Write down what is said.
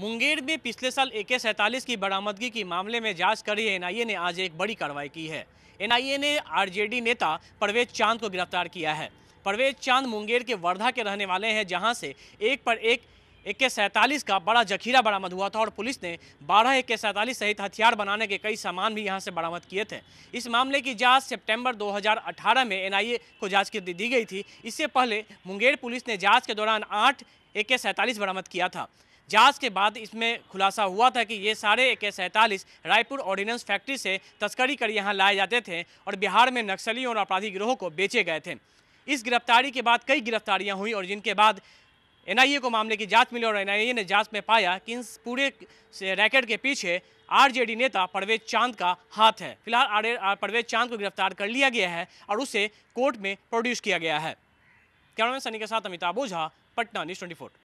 मुंगेर में पिछले साल ए के सैंतालीस की बरामदगी के मामले में जांच कर रही एनआईए ने आज एक बड़ी कार्रवाई की है एनआईए ने आरजेडी नेता परवेज चांद को गिरफ्तार किया है परवेज चांद मुंगेर के वर्धा के रहने वाले हैं जहां से एक पर एक इक्के सैंतालीस का बड़ा जखीरा बरामद हुआ था और पुलिस ने बारह इक्के सैंतालीस सहित हथियार बनाने के कई सामान भी यहां से बरामद किए थे इस मामले की जांच सितंबर 2018 में एनआईए को जांच की दी गई थी इससे पहले मुंगेर पुलिस ने जांच के दौरान आठ इक्के सैंतालीस बरामद किया था जांच के बाद इसमें खुलासा हुआ था कि ये सारे ए के सैंतालीस रायपुर ऑर्डिनेंस फैक्ट्री से तस्करी कर यहाँ लाए जाते थे और बिहार में नक्सलियों और आपराधिक गिरोहों को बेचे गए थे इस गिरफ्तारी के बाद कई गिरफ्तारियाँ हुई और जिनके बाद एनआईए को मामले की जांच मिली और एनआईए ने जांच में पाया कि इस पूरे रैकेट के पीछे आरजेडी नेता परवेज चांद का हाथ है फिलहाल परवेज चांद को गिरफ्तार कर लिया गया है और उसे कोर्ट में प्रोड्यूस किया गया है कैमरामैन सनी के साथ अमिताभ ओझा पटना न्यूज ट्वेंटी